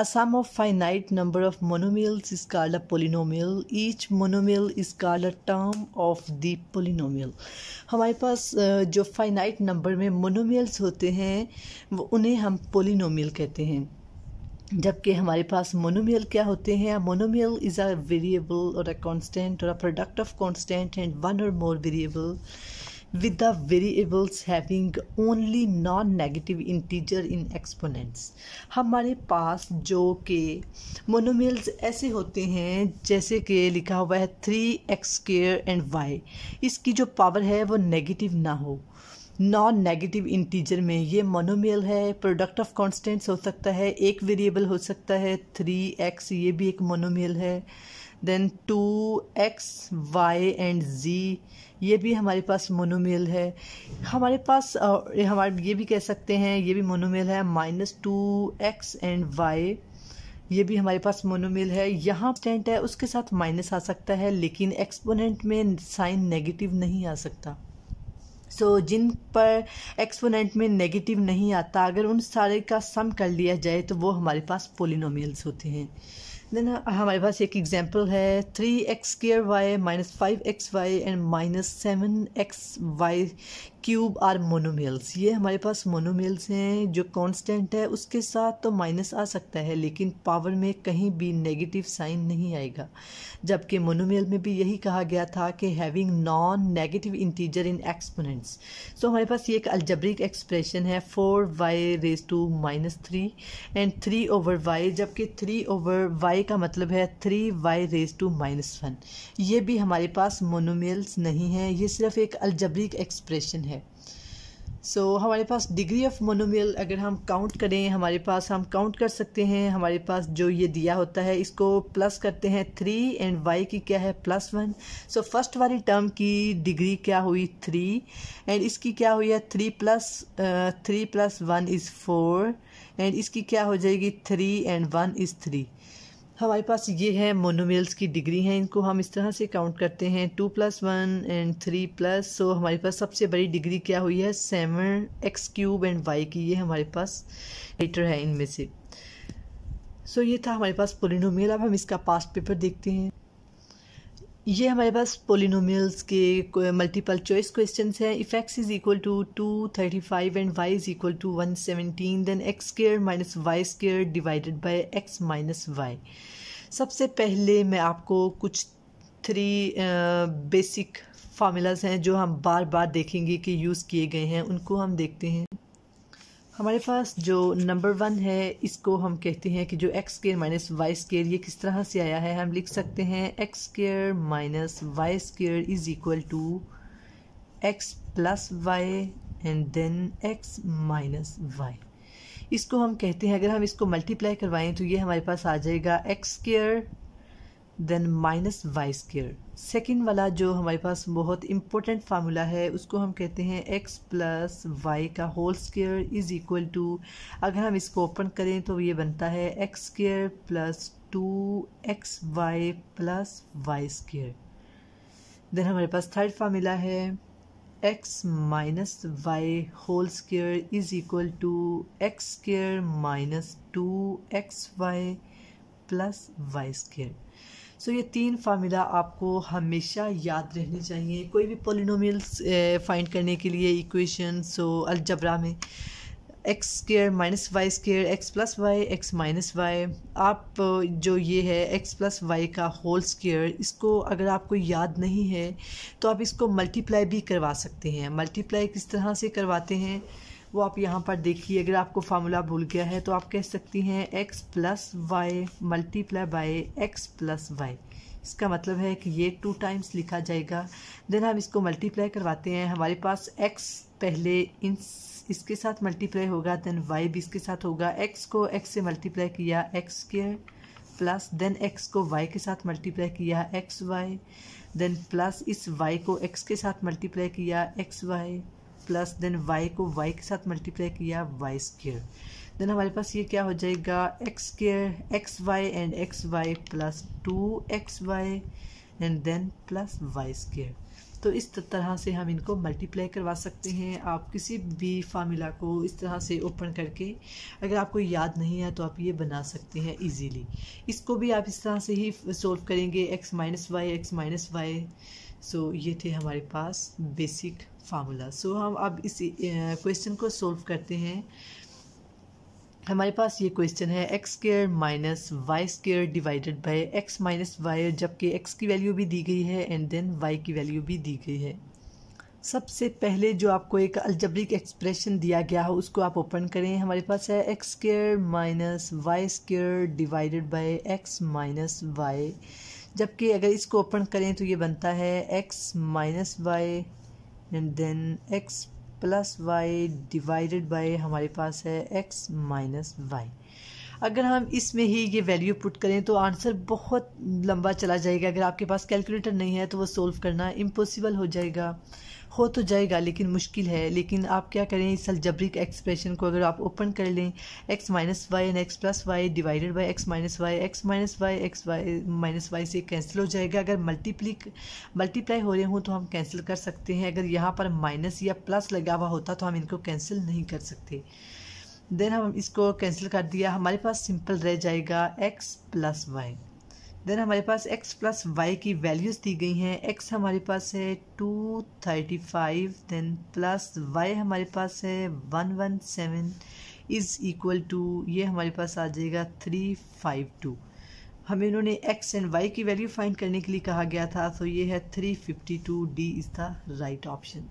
A sum of finite number of monomials is called a polynomial. Each monomial is called a term of the polynomial. हमारे पास जो finite number में monomials होते हैं उन्हें हम polynomial कहते हैं जबकि हमारे पास मोनोमियल क्या होते हैं मोनोमियल इज़ अ वेरिएबल और a constant or a product of constant and one or more variable with the variables having only non negative integer in exponents हमारे पास जो के मोनोमेल्स ऐसे होते हैं जैसे कि लिखा हुआ है three X square and Y इसकी जो पावर है वो नेगेटिव ना हो नॉन नेगेटिव इंटीजर में ये मोनोमेल है प्रोडक्ट ऑफ कॉन्स्टेंट्स हो सकता है एक वेरिएबल हो सकता है थ्री एक्स ये भी एक मोनोमेल है then two x Y and Z ये भी हमारे पास मोनोमेल है हमारे पास हमारे ये भी कह सकते हैं ये भी मोनोमेल है minus two X and Y ये भी हमारे पास मोनोमिल है यहाँ टेंट है उसके साथ माइनस आ सकता है लेकिन एक्सपोनेंट में साइन नेगेटिव नहीं आ सकता सो so, जिन पर एक्सपोनेंट में नेगेटिव नहीं आता अगर उन सारे का सम कर लिया जाए तो वो हमारे पास पोलिनोमियल्स होते हैं देन uh, हमारे पास एक एग्जाम्पल है three X square Y minus five X Y and minus seven X Y cube are monomials ये हमारे पास मोनोमेल्स हैं जो कांस्टेंट है उसके साथ तो माइनस आ सकता है लेकिन पावर में कहीं भी नेगेटिव साइन नहीं आएगा जबकि मोनोमेल में भी यही कहा गया था कि having non negative integer in exponents so हमारे पास ये एक अल्जब्रिक एक्सप्रेशन है four Y raise to minus three and three over Y जबकि थ्री ओवर वाई का मतलब है three Y raise to minus one ये भी हमारे पास मोनोमेल्स नहीं है ये सिर्फ एक अल्जब्रिक एक्सप्रेशन है सो so, हमारे पास डिग्री ऑफ मोनोमियल अगर हम काउंट करें हमारे पास हम काउंट कर सकते हैं हमारे पास जो ये दिया होता है इसको प्लस करते हैं थ्री एंड वाई की क्या है प्लस वन सो फर्स्ट वाली टर्म की डिग्री क्या हुई थ्री एंड इसकी क्या हुई है three plus three plus one is four and इसकी क्या हो जाएगी three and one is three हमारे पास ये है मोनोमेल्स की डिग्री है इनको हम इस तरह से काउंट करते हैं two plus one and three plus so हमारे पास सबसे बड़ी डिग्री क्या हुई है seven X cube and Y की ये हमारे पास लेटर है इनमें से सो so ये था हमारे पास पोलिनोमेल अब हम इसका पास्ट पेपर देखते हैं ये हमारे पास पोलिनोमियल्स के मल्टीपल चॉइस क्वेश्चन हैं if X is equal to two thirty five and Y is equal to one seventeen then x square minus Y square divided by X minus Y सबसे पहले मैं आपको कुछ थ्री बेसिक फार्मूलाज हैं जो हम बार बार देखेंगे कि यूज़ किए गए हैं उनको हम देखते हैं हमारे पास जो नंबर वन है इसको हम कहते हैं कि जो X square minus Y square ये किस तरह से आया है हम लिख सकते हैं x square minus Y square is equal to x plus Y and then X minus Y इसको हम कहते हैं अगर हम इसको मल्टीप्लाई करवाएं तो ये हमारे पास आ जाएगा X square then minus Y square second वाला जो हमारे पास बहुत इंपॉर्टेंट फार्मूला है उसको हम कहते हैं एक्स प्लस वाई का whole square is equal to अगर हम इसको ओपन करें तो ये बनता है x square plus two x Y plus Y square then हमारे पास थर्ड फार्मूला है X minus Y whole square is equal to x square minus two x Y plus Y square so ये तीन फार्मूला आपको हमेशा याद रहने चाहिए कोई भी पोलिनोमियल्स फाइंड करने के लिए इक्वेशन सो अलजबरा में x square minus Y square X plus Y X minus Y आप जो ये है एक्स प्लस वाई का होल स्केयर इसको अगर आपको याद नहीं है तो आप इसको मल्टीप्लाई भी करवा सकते हैं मल्टीप्लाई किस तरह से करवाते हैं वो आप यहाँ पर देखिए अगर आपको फार्मूला भूल गया है तो आप कह सकती हैं X plus Y multiply by X plus Y इसका मतलब है कि ये टू टाइम्स लिखा जाएगा देन हम इसको मल्टीप्लाई करवाते हैं हमारे पास एक्स पहले इन इसके साथ मल्टीप्लाई होगा देन वाई भी इसके साथ होगा एक्स को एक्स से मल्टीप्लाई किया एक्स के प्लस देन एक्स को वाई के साथ मल्टीप्लाई किया एक्स वाई देन प्लस इस वाई को एक्स के साथ मल्टीप्लाई किया X Y plus then Y को वाई के साथ मल्टीप्लाई किया वाई स्केयर देन हमारे पास ये क्या हो जाएगा X square X Y and x Y plus two x Y and then plus Y square तो इस तरह से हम इनको मल्टीप्लाई करवा सकते हैं आप किसी भी फार्मूला को इस तरह से ओपन करके अगर आपको याद नहीं है तो आप ये बना सकते हैं इजीली इसको भी आप इस तरह से ही सॉल्व करेंगे X minus Y X minus Y so so, ये थे हमारे पास बेसिक फार्मूला सो so, हम अब इस क्वेश्चन को सोल्व करते हैं हमारे पास ये क्वेश्चन है x square minus Y square divided by X minus Y जबकि एक्स की वैल्यू भी दी गई है एंड देन वाई की वैल्यू भी दी गई है सबसे पहले जो आपको एक अल्जब्रिक एक्सप्रेशन दिया गया हो उसको आप ओपन करें हमारे पास है x square minus Y square divided by X minus Y जबकि अगर इसको ओपन करें तो ये बनता है X minus Y and then X plus Y divided by हमारे पास है एक्स माइनस वाई अगर हम इसमें ही ये वैल्यू पुट करें तो आंसर बहुत लंबा चला जाएगा अगर आपके पास कैलकुलेटर नहीं है तो वो सोल्व करना इम्पॉसिबल हो जाएगा हो तो जाएगा लेकिन मुश्किल है लेकिन आप क्या करें इस अलजबरिक एक्सप्रेशन को अगर आप ओपन कर लें X minus Y and X plus Y divided by X minus Y X minus Y X Y minus Y से कैंसिल हो जाएगा अगर मल्टीप्ली मल्टीप्लाई हो रहे हों तो हम कैंसिल कर सकते हैं अगर यहाँ पर माइनस या प्लस लगा हुआ होता तो हम इनको कैंसिल नहीं कर सकते देन हम इसको कैंसिल कर दिया हमारे पास सिंपल रह जाएगा x प्लस वाई देन हमारे पास x प्लस वाई की वैल्यूज़ दी गई हैं x हमारे पास है two thirty five then plus Y हमारे पास है one one seven is equal to ये हमारे पास आ जाएगा थ्री फाइव टू हमें इन्होंने x एंड y की वैल्यू फाइंड करने के लिए कहा गया था तो ये है three fifty two D is the right option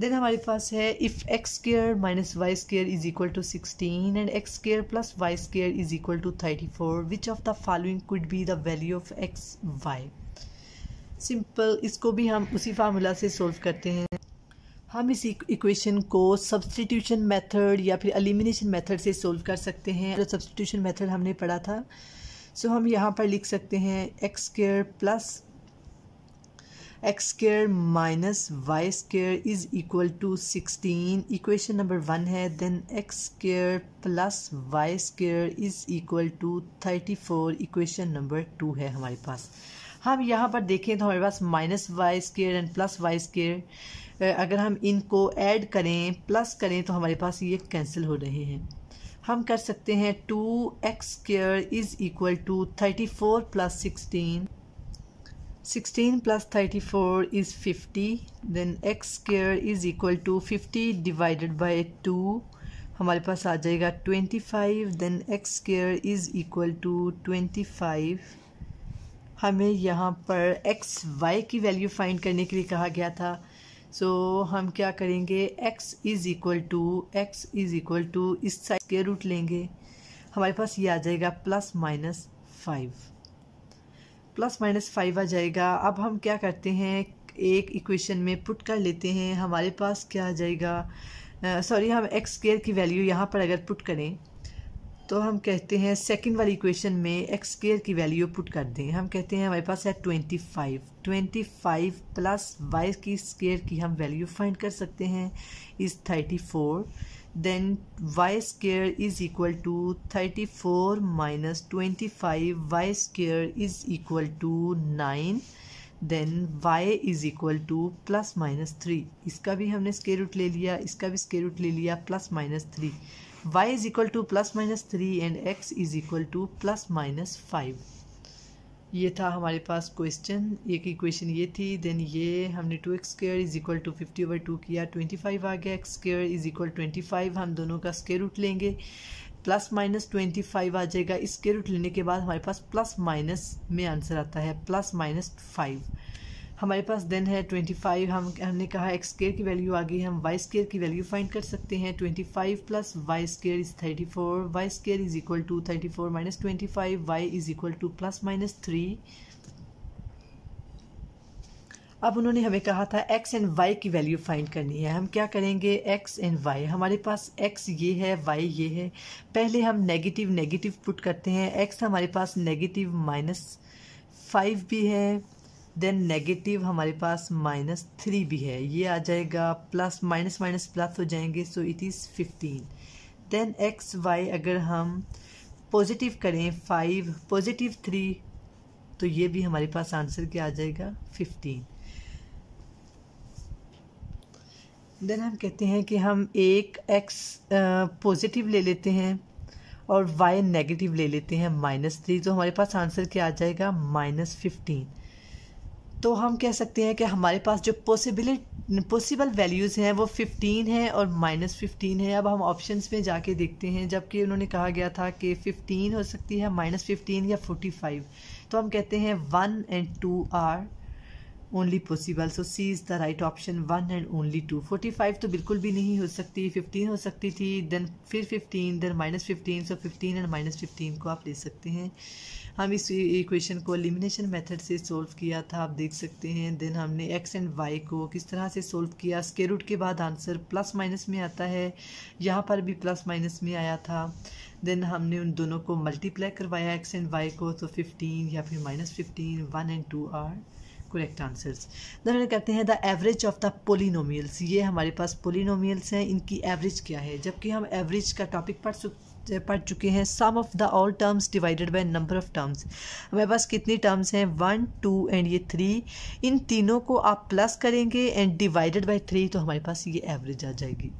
then हमारे पास है if x square minus Y square is equal to sixteen and X square plus Y square is equal to thirty four which of the following could be the value of X Y simple इसको भी हम उसी formula से solve करते हैं हम इस equation को सब्सटीट्यूशन मेथड या फिर एलिमिनेशन मेथड से सोल्व कर सकते हैं जो सब्सटीट्यूशन मेथड हमने पढ़ा था सो so, हम यहाँ पर लिख सकते हैं x square plus x square minus Y square is equal to sixteen equation number one है then x square plus Y square is equal to thirty four equation number two है हमारे पास हम यहाँ पर देखें तो हमारे पास minus Y square and plus Y square अगर हम इनको ऐड करें प्लस करें तो हमारे पास ये कैंसिल हो रहे हैं हम कर सकते हैं two x square is equal to thirty four plus sixteen sixteen plus thirty four is fifty then x square is equal to fifty divided by two हमारे पास आ जाएगा twenty five then x square is equal to twenty five हमें यहाँ पर x y की value find करने के लिए कहा गया था सो so, हम क्या करेंगे x is equal to x is equal to इस साइड के रूट लेंगे हमारे पास ये आ जाएगा plus minus five plus minus five आ जाएगा अब हम क्या करते हैं एक इक्वेशन में पुट कर लेते हैं हमारे पास क्या आ जाएगा सॉरी हम एक्स स्केयर की वैल्यू यहाँ पर अगर पुट करें तो हम कहते हैं सेकंड वाली इक्वेशन में एक्स स्केयर की वैल्यू पुट कर दें हम कहते हैं हमारे पास है twenty five twenty five plus Y की स्केयर की हम वैल्यू फाइंड कर सकते हैं is thirty four then y square is equal to thirty four minus twenty five y square is equal to nine then y is equal to plus minus three इसका भी हमने square root ले लिया इसका भी स्केयर रूट ले लिया plus minus three y is equal to plus minus three and x is equal to plus minus five ये था हमारे पास क्वेश्चन एक इक्वेशन ये थी देन ये हमने two x square is equal to fifty over two किया ट्वेंटी फाइव आ गया x square is equal twenty five हम दोनों का स्केयर रूट लेंगे प्लस माइनस ट्वेंटी फाइव आ जाएगा स्केयर रूट लेने के बाद हमारे पास प्लस माइनस में आंसर आता है प्लस माइनस फाइव हमारे पास देन है 25 हम हमने कहा एक्स स्केयर की वैल्यू आ गई हम वाई स्केयर की वैल्यू फाइंड कर सकते हैं 25 plus Y square is 34 y square is equal to thirty four minus five y is equal to plus minus three अब उन्होंने हमें कहा था x एंड y की वैल्यू फाइंड करनी है हम क्या करेंगे x एंड y हमारे पास x ये है y ये है पहले हम नेगेटिव नेगेटिव पुट करते हैं x हमारे पास नेगेटिव माइनस फाइव भी है देन नेगेटिव हमारे पास माइनस थ्री भी है ये आ जाएगा प्लस माइनस माइनस प्लस हो जाएंगे so it is fifteen then x y अगर हम पॉजिटिव करें फाइव पॉजिटिव थ्री तो ये भी हमारे पास आंसर क्या आ जाएगा फिफ्टीन देन हम कहते हैं कि हम एक एक्स पॉजिटिव ले लेते हैं और वाई नेगेटिव ले लेते हैं माइनस थ्री तो हमारे पास आंसर क्या आ जाएगा माइनस फिफ्टीन तो हम कह सकते हैं कि हमारे पास जो पॉसिबिलिटी पॉसिबल वैल्यूज़ हैं वो फिफ्टीन है और माइनस फिफ्टीन है अब हम ऑप्शंस में जाके देखते हैं जबकि उन्होंने कहा गया था कि फ़िफ्टीन हो सकती है माइनस फिफ्टीन या फाइव तो हम कहते हैं one and two are only possible so C is the right option one and only two forty five तो बिल्कुल भी नहीं हो सकती फिफ्टीन हो सकती थी देन फिर fifteen then minus fifteen so fifteen and minus fifteen को आप ले सकते हैं हम इस इक्वेशन को एलिमिनेशन मेथड से सोल्व किया था आप देख सकते हैं देन हमने एक्स एंड वाई को किस तरह से सोल्व किया स्केयर रूट के बाद आंसर प्लस माइनस में आता है यहाँ पर भी प्लस माइनस में आया था देन हमने उन दोनों को मल्टीप्लाई करवाया एक्स एंड वाई को तो फिफ्टीन या फिर minus fifteen one and two are correct answers then कहते हैं the average of the polynomials ये हमारे पास पोलिनोमियल्स हैं इनकी एवरेज क्या है जबकि हम एवरेज का टॉपिक पढ़ पढ़ चुके हैं sum of the all terms divided by number of terms हमारे पास कितनी टर्म्स हैं वन टू एंड ये थ्री इन तीनों को आप प्लस करेंगे एंड डिवाइडेड बाय थ्री तो हमारे पास ये एवरेज आ जाएगी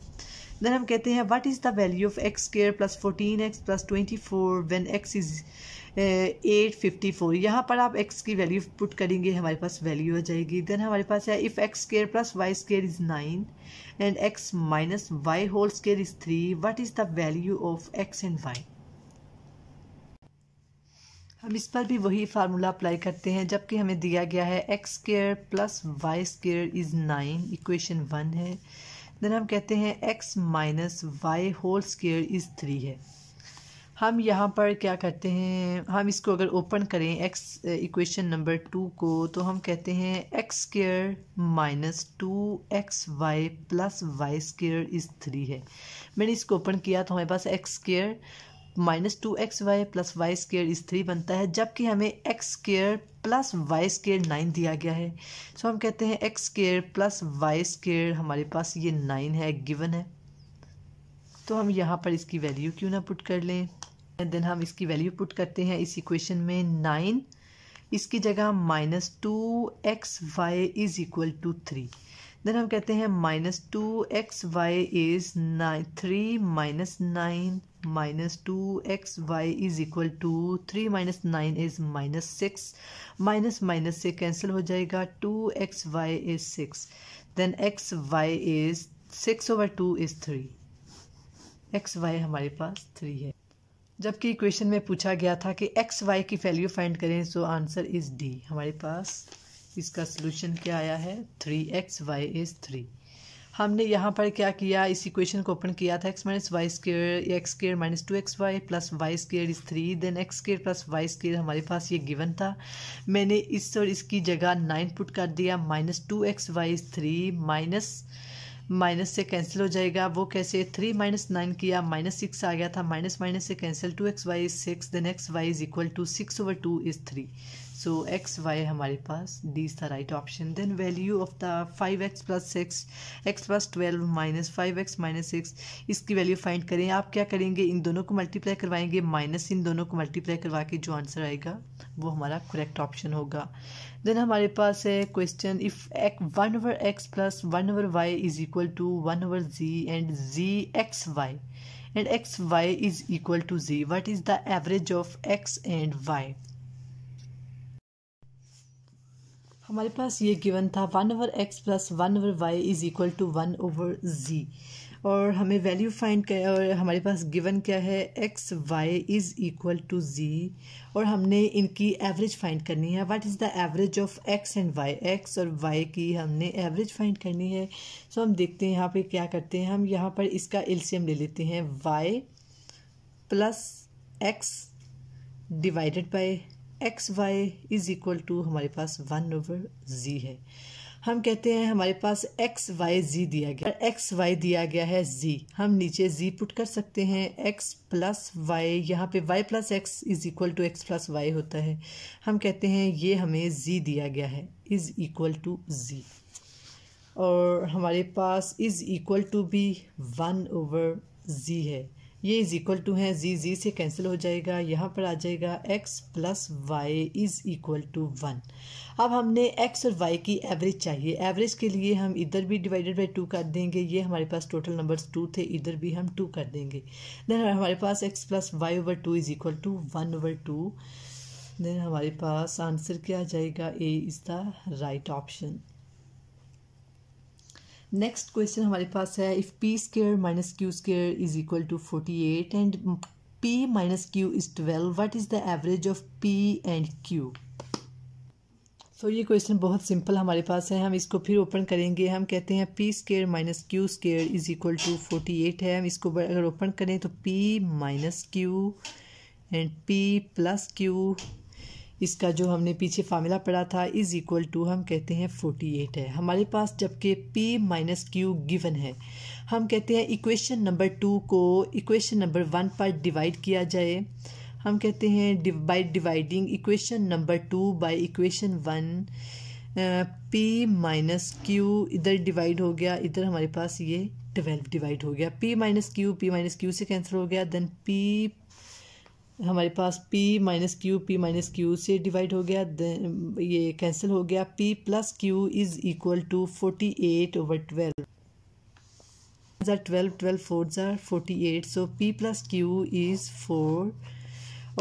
देन हम कहते हैं what is the value of x square plus fourteen x plus twenty four when x is eight fifty four यहाँ पर आप एक्स की वैल्यू पुट करेंगे हमारे पास वैल्यू आ जाएगी देन हमारे पास है if x square plus Y square is nine and x minus Y whole square is three what is the value of x and y हम इस पर भी वही फार्मूला अप्लाई करते हैं जबकि हमें दिया गया है x square plus Y square is nine equation one है देन हम कहते हैं x minus Y whole square is three है हम यहाँ पर क्या करते हैं हम इसको अगर ओपन करें एक्स इक्वेशन नंबर टू को तो हम कहते हैं x square minus two x Y plus Y square is three है मैंने इसको ओपन किया तो हमारे पास x square minus two x Y plus Y square इस थ्री बनता है जबकि हमें x square plus Y square nine दिया गया है सो तो हम कहते हैं x square plus Y square हमारे पास ये नाइन है गिवन है तो हम यहाँ पर इसकी वैल्यू क्यों ना पुट कर लें देन हम इसकी वैल्यू पुट करते हैं इस इक्वेशन में नाइन इसकी जगह minus two x y is equal to three then हम कहते हैं minus two x y is nine three minus nine minus two x y is equal to three minus nine is minus six minus minus से cancel हो जाएगा two x y is six then x y is six over two is three x y हमारे पास three है जबकि equation में पूछा गया था कि एक्स वाई की वैल्यू फाइंड करें सो आंसर इज़ डी हमारे पास इसका सोल्यूशन क्या आया है three x y is three हमने यहाँ पर क्या किया इस इक्वेशन को ओपन किया था x minus Y square x square minus two x Y plus Y square is three then x square plus Y square हमारे पास ये गिवन था मैंने इस और इसकी जगह नाइन पुट कर दिया minus two x y is three minus minus से कैंसिल हो जाएगा वो कैसे थ्री माइनस नाइन किया माइनस सिक्स आ गया था माइनस माइनस से cancel two x y six then x y is equal to six over two is three so x y हमारे पास D is the right option then value of the five x plus six x plus twelve minus five x minus six इसकी value find करें आप क्या करेंगे इन दोनों को multiply करवाएंगे माइनस इन दोनों को मल्टीप्लाई करवा के जो आंसर आएगा वो हमारा करेक्ट ऑप्शन होगा देन हमारे पास है क्वेश्चन इफ़ एक one over x plus one over y is equal to one over g and g x Y and x y is equal to g what is the average of x and y हमारे पास ये given था one over x plus one over y is equal to one over g और हमें value find कर और हमारे पास given क्या है x y is equal to g और हमने इनकी एवरेज फाइंड करनी है what is the average of x and y x और वाई की हमने एवरेज फाइंड करनी है सो so हम देखते हैं यहाँ पे क्या करते हैं हम यहाँ पर इसका एल्शियम ले लेते हैं y plus x divided by x y is equal to हमारे पास वन ओवर जी है हम कहते हैं हमारे पास एक्स वाई जी दिया गया एक्स वाई दिया गया है जी हम नीचे जी पुट कर सकते हैं एक्स प्लस वाई यहाँ पे y plus x is equal to x plus y होता है हम कहते हैं ये हमें जी दिया गया है इज़ इक्वल टू जी और हमारे पास इज़ इक्वल टू भी वन ओवर जी है ये इज़ इक्वल टू है जी जी से कैंसिल हो जाएगा यहाँ पर आ जाएगा x plus y is equal to one अब हमने एक्स और वाई की एवरेज चाहिए एवरेज के लिए हम इधर भी डिवाइडेड बाई टू कर देंगे ये हमारे पास टोटल नंबर्स टू थे इधर भी हम टू कर देंगे देन हमारे पास x plus y over two is equal to one over two then हमारे पास आंसर क्या आ जाएगा A is the right option next question हमारे पास है if p square minus q square is equal to forty eight and p minus q is twelve what is the average of p and q so ये question बहुत simple हमारे पास है हम इसको फिर ओपन करेंगे हम कहते हैं p square minus q square is equal to forty eight है हम इसको अगर ओपन करें तो p minus q and p plus q इसका जो हमने पीछे फार्मूला पढ़ा था इज़ इक्वल टू हम कहते हैं फोर्टी एट है हमारे पास जबकि पी माइनस क्यू गिवन है हम कहते हैं इक्वेशन नंबर टू को इक्वेशन नंबर वन पर डिवाइड किया जाए हम कहते हैं by dividing equation number two by equation one p minus q इधर डिवाइड हो गया इधर हमारे पास ये ट्वेल्व डिवाइड हो गया p minus q p minus q से कैंसिल हो गया देन पी हमारे पास p minus q p minus q से डिवाइड हो गया ये कैंसिल हो गया p plus q is equal to forty eight over twelve जर ट्वेल्व ट्वेल्व फोर जर forty eight so p plus q is four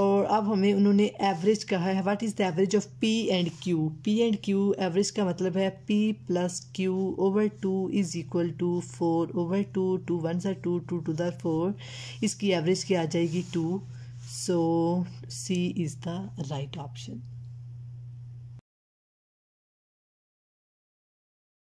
और अब हमें उन्होंने एवरेज कहा है what is the average of p and Q P and q average का मतलब है p plus q over two is equal to four over two two one जर टू टू टू दर फोर इसकी एवरेज की आ जाएगी two So C is the right option.